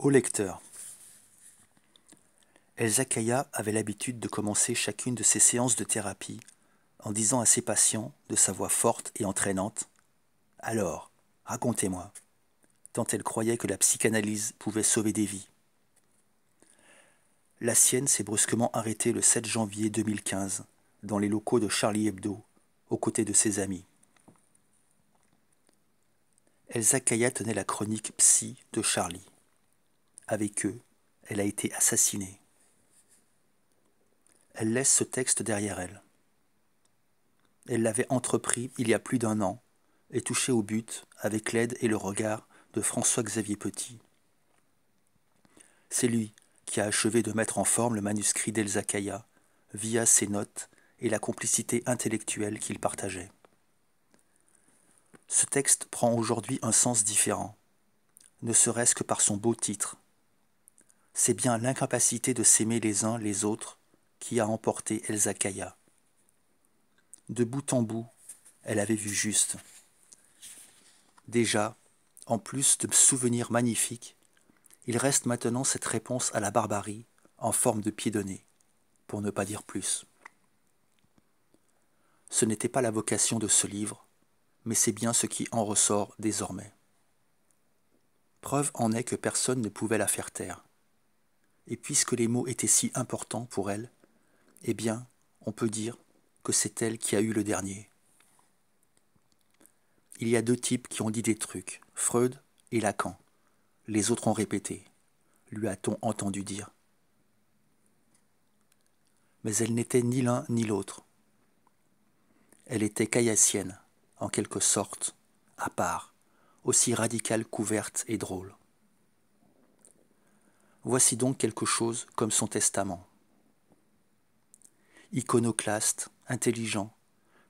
Au lecteur. Elzakaya avait l'habitude de commencer chacune de ses séances de thérapie en disant à ses patients, de sa voix forte et entraînante, Alors, racontez-moi, tant elle croyait que la psychanalyse pouvait sauver des vies. La sienne s'est brusquement arrêtée le 7 janvier 2015 dans les locaux de Charlie Hebdo, aux côtés de ses amis. Elsa Kaya tenait la chronique psy de Charlie avec eux, elle a été assassinée. Elle laisse ce texte derrière elle. Elle l'avait entrepris il y a plus d'un an et touché au but avec l'aide et le regard de François-Xavier Petit. C'est lui qui a achevé de mettre en forme le manuscrit d'elzakaïa via ses notes et la complicité intellectuelle qu'il partageait. Ce texte prend aujourd'hui un sens différent, ne serait-ce que par son beau titre, c'est bien l'incapacité de s'aimer les uns les autres qui a emporté Elsa Kaya. De bout en bout, elle avait vu juste. Déjà, en plus de souvenirs magnifiques, il reste maintenant cette réponse à la barbarie en forme de pied de nez, pour ne pas dire plus. Ce n'était pas la vocation de ce livre, mais c'est bien ce qui en ressort désormais. Preuve en est que personne ne pouvait la faire taire. Et puisque les mots étaient si importants pour elle, eh bien, on peut dire que c'est elle qui a eu le dernier. Il y a deux types qui ont dit des trucs, Freud et Lacan. Les autres ont répété. Lui a-t-on entendu dire Mais elle n'était ni l'un ni l'autre. Elle était caillassienne, en quelque sorte, à part, aussi radicale, couverte et drôle. Voici donc quelque chose comme son testament. Iconoclaste, intelligent,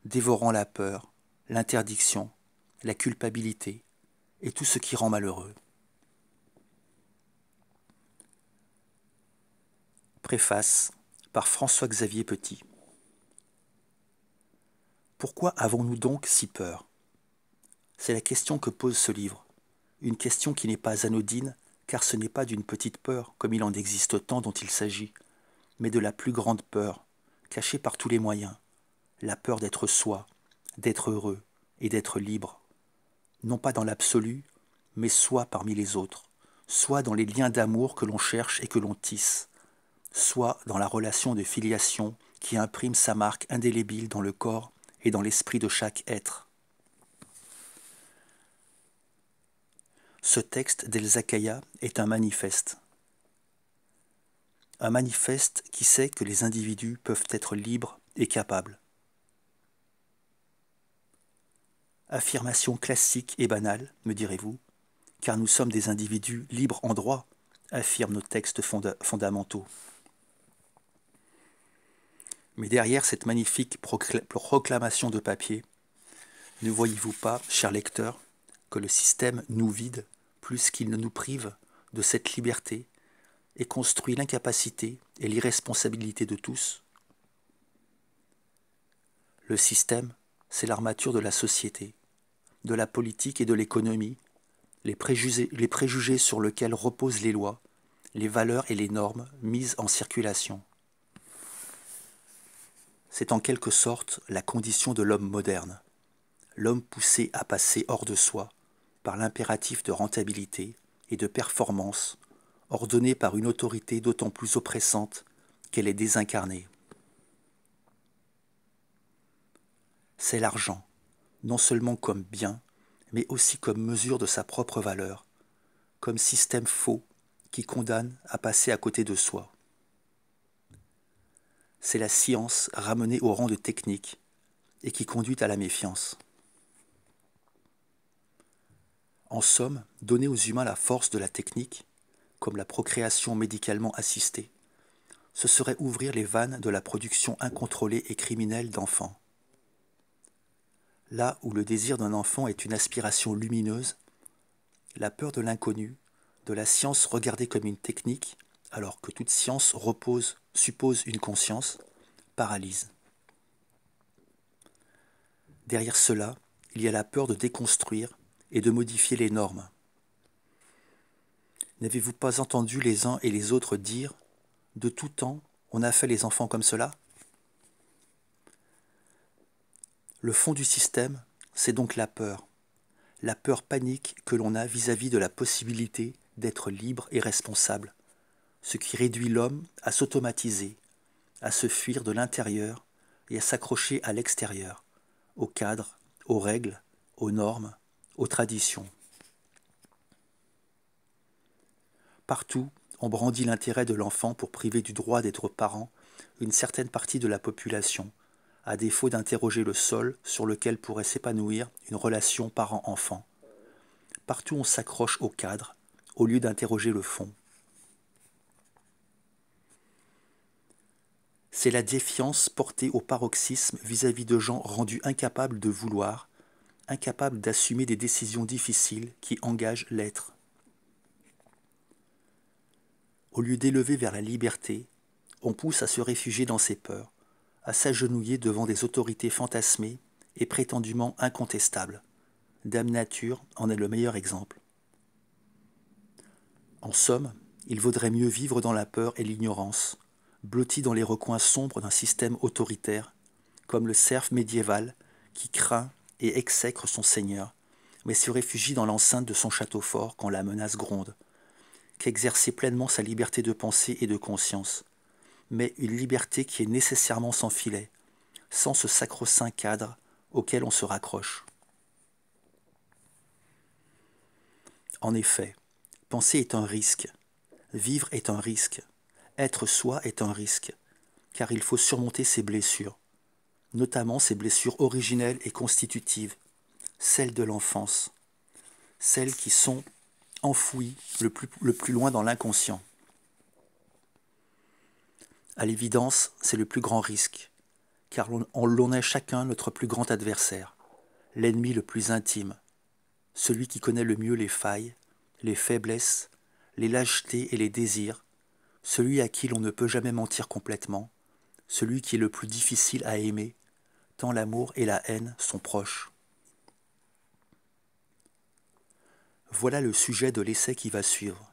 dévorant la peur, l'interdiction, la culpabilité et tout ce qui rend malheureux. Préface par François-Xavier Petit. Pourquoi avons-nous donc si peur C'est la question que pose ce livre, une question qui n'est pas anodine car ce n'est pas d'une petite peur, comme il en existe tant dont il s'agit, mais de la plus grande peur, cachée par tous les moyens, la peur d'être soi, d'être heureux et d'être libre, non pas dans l'absolu, mais soit parmi les autres, soit dans les liens d'amour que l'on cherche et que l'on tisse, soit dans la relation de filiation qui imprime sa marque indélébile dans le corps et dans l'esprit de chaque être. ce texte del est un manifeste. Un manifeste qui sait que les individus peuvent être libres et capables. Affirmation classique et banale, me direz-vous, car nous sommes des individus libres en droit, affirment nos textes fondamentaux. Mais derrière cette magnifique proclamation de papier, ne voyez-vous pas, cher lecteur, que le système nous vide plus qu'il ne nous prive de cette liberté et construit l'incapacité et l'irresponsabilité de tous. Le système, c'est l'armature de la société, de la politique et de l'économie, les préjugés, sur lesquels reposent les lois, les valeurs et les normes mises en circulation. C'est en quelque sorte la condition de l'homme moderne, l'homme poussé à passer hors de soi, par l'impératif de rentabilité et de performance ordonné par une autorité d'autant plus oppressante qu'elle est désincarnée. C'est l'argent, non seulement comme bien, mais aussi comme mesure de sa propre valeur, comme système faux qui condamne à passer à côté de soi. C'est la science ramenée au rang de technique et qui conduit à la méfiance. En somme, donner aux humains la force de la technique, comme la procréation médicalement assistée, ce serait ouvrir les vannes de la production incontrôlée et criminelle d'enfants. Là où le désir d'un enfant est une aspiration lumineuse, la peur de l'inconnu, de la science regardée comme une technique, alors que toute science repose, suppose une conscience, paralyse. Derrière cela, il y a la peur de déconstruire, et de modifier les normes. N'avez-vous pas entendu les uns et les autres dire De tout temps, on a fait les enfants comme cela Le fond du système, c'est donc la peur, la peur panique que l'on a vis-à-vis de la possibilité d'être libre et responsable, ce qui réduit l'homme à s'automatiser, à se fuir de l'intérieur et à s'accrocher à l'extérieur, au cadre, aux règles, aux normes, aux traditions. Partout, on brandit l'intérêt de l'enfant pour priver du droit d'être parent une certaine partie de la population, à défaut d'interroger le sol sur lequel pourrait s'épanouir une relation parent-enfant. Partout on s'accroche au cadre, au lieu d'interroger le fond. C'est la défiance portée au paroxysme vis-à-vis de gens rendus incapables de vouloir, incapable d'assumer des décisions difficiles qui engagent l'être. Au lieu d'élever vers la liberté, on pousse à se réfugier dans ses peurs, à s'agenouiller devant des autorités fantasmées et prétendument incontestables. Dame Nature en est le meilleur exemple. En somme, il vaudrait mieux vivre dans la peur et l'ignorance, blotti dans les recoins sombres d'un système autoritaire, comme le cerf médiéval qui craint et exècre son seigneur, mais se réfugie dans l'enceinte de son château fort quand la menace gronde, qu'exercer pleinement sa liberté de pensée et de conscience, mais une liberté qui est nécessairement sans filet, sans ce sacro-saint cadre auquel on se raccroche. En effet, penser est un risque, vivre est un risque, être soi est un risque, car il faut surmonter ses blessures, notamment ses blessures originelles et constitutives, celles de l'enfance, celles qui sont enfouies le plus, loin dans l'inconscient. À l'évidence, c'est le plus grand risque, car l'on est chacun notre plus grand adversaire, l'ennemi le plus intime, celui qui connaît le mieux les failles, les faiblesses, les lâchetés et les désirs, celui à qui l'on ne peut jamais mentir complètement, celui qui est le plus difficile à aimer, tant l'amour et la haine sont proches. Voilà le sujet de l'essai qui va suivre.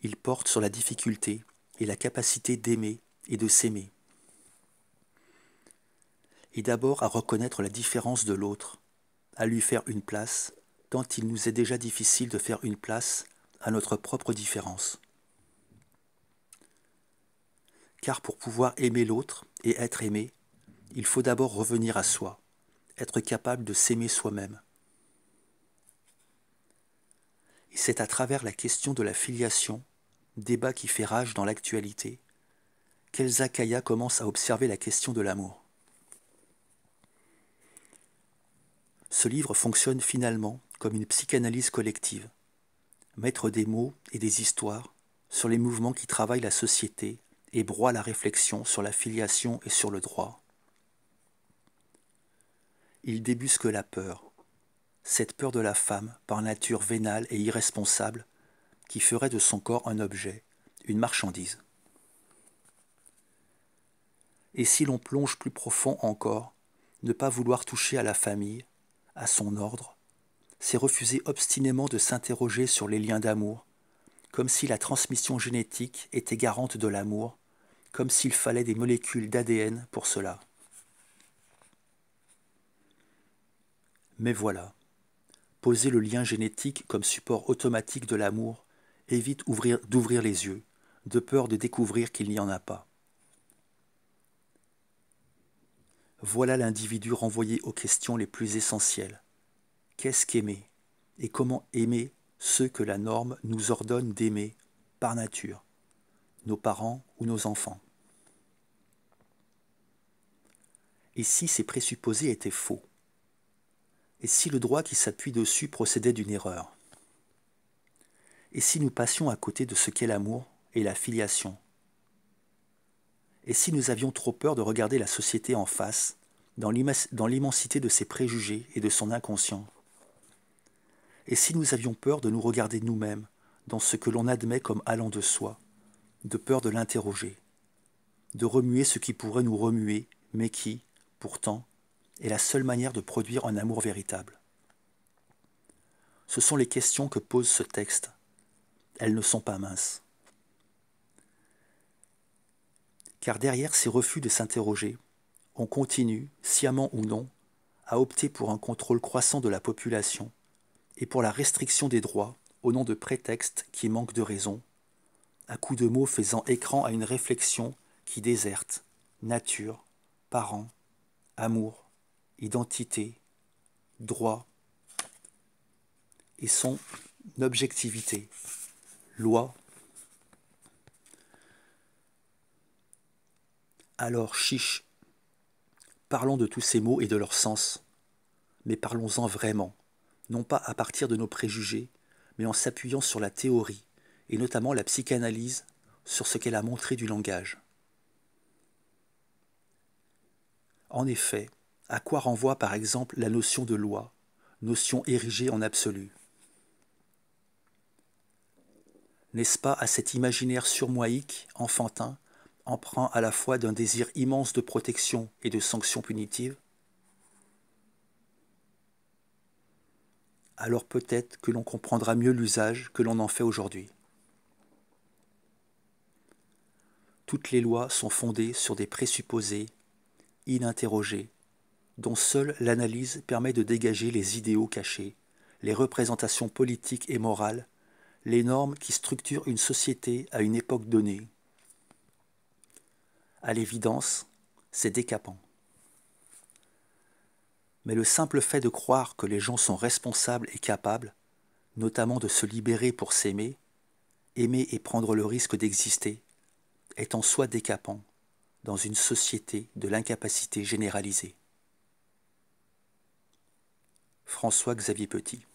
Il porte sur la difficulté et la capacité d'aimer et de s'aimer. Et d'abord à reconnaître la différence de l'autre, à lui faire une place, tant il nous est déjà difficile de faire une place à notre propre différence. Car pour pouvoir aimer l'autre et être aimé, il faut d'abord revenir à soi, être capable de s'aimer soi-même. Et c'est à travers la question de la filiation, débat qui fait rage dans l'actualité, qu'Elzakaya commence à observer la question de l'amour. Ce livre fonctionne finalement comme une psychanalyse collective, mettre des mots et des histoires sur les mouvements qui travaillent la société et broie la réflexion sur la filiation et sur le droit. Il débusque la peur, cette peur de la femme par nature vénale et irresponsable qui ferait de son corps un objet, une marchandise. Et si l'on plonge plus profond encore, ne pas vouloir toucher à la famille, à son ordre, c'est refuser obstinément de s'interroger sur les liens d'amour, comme si la transmission génétique était garante de l'amour comme s'il fallait des molécules d'ADN pour cela. Mais voilà, poser le lien génétique comme support automatique de l'amour évite d'ouvrir les yeux, de peur de découvrir qu'il n'y en a pas. Voilà l'individu renvoyé aux questions les plus essentielles. Qu'est-ce qu'aimer Et comment aimer ceux que la norme nous ordonne d'aimer par nature nos parents ou nos enfants. Et si ces présupposés étaient faux Et si le droit qui s'appuie dessus procédait d'une erreur Et si nous passions à côté de ce qu'est l'amour et la filiation Et si nous avions trop peur de regarder la société en face, dans l'immensité de ses préjugés et de son inconscient Et si nous avions peur de nous regarder nous-mêmes, dans ce que l'on admet comme allant de soi de peur de l'interroger, de remuer ce qui pourrait nous remuer, mais qui, pourtant, est la seule manière de produire un amour véritable. Ce sont les questions que pose ce texte. Elles ne sont pas minces. Car derrière ces refus de s'interroger, on continue, sciemment ou non, à opter pour un contrôle croissant de la population et pour la restriction des droits au nom de prétextes qui manquent de raison un coup de mot faisant écran à une réflexion qui déserte nature, parents, amour, identité, droit et son objectivité, loi. Alors chiche, parlons de tous ces mots et de leur sens, mais parlons-en vraiment, non pas à partir de nos préjugés, mais en s'appuyant sur la théorie, et notamment la psychanalyse, sur ce qu'elle a montré du langage. En effet, à quoi renvoie par exemple la notion de loi, notion érigée en absolu N'est-ce pas à cet imaginaire surmoïque, enfantin, emprunt à la fois d'un désir immense de protection et de sanctions punitives Alors peut-être que l'on comprendra mieux l'usage que l'on en fait aujourd'hui. Toutes les lois sont fondées sur des présupposés ininterrogés, dont seule l'analyse permet de dégager les idéaux cachés, les représentations politiques et morales, les normes qui structurent une société à une époque donnée. À l'évidence, c'est décapant. Mais le simple fait de croire que les gens sont responsables et capables, notamment de se libérer pour s'aimer, aimer et prendre le risque d'exister, est en soi décapant dans une société de l'incapacité généralisée. François-Xavier Petit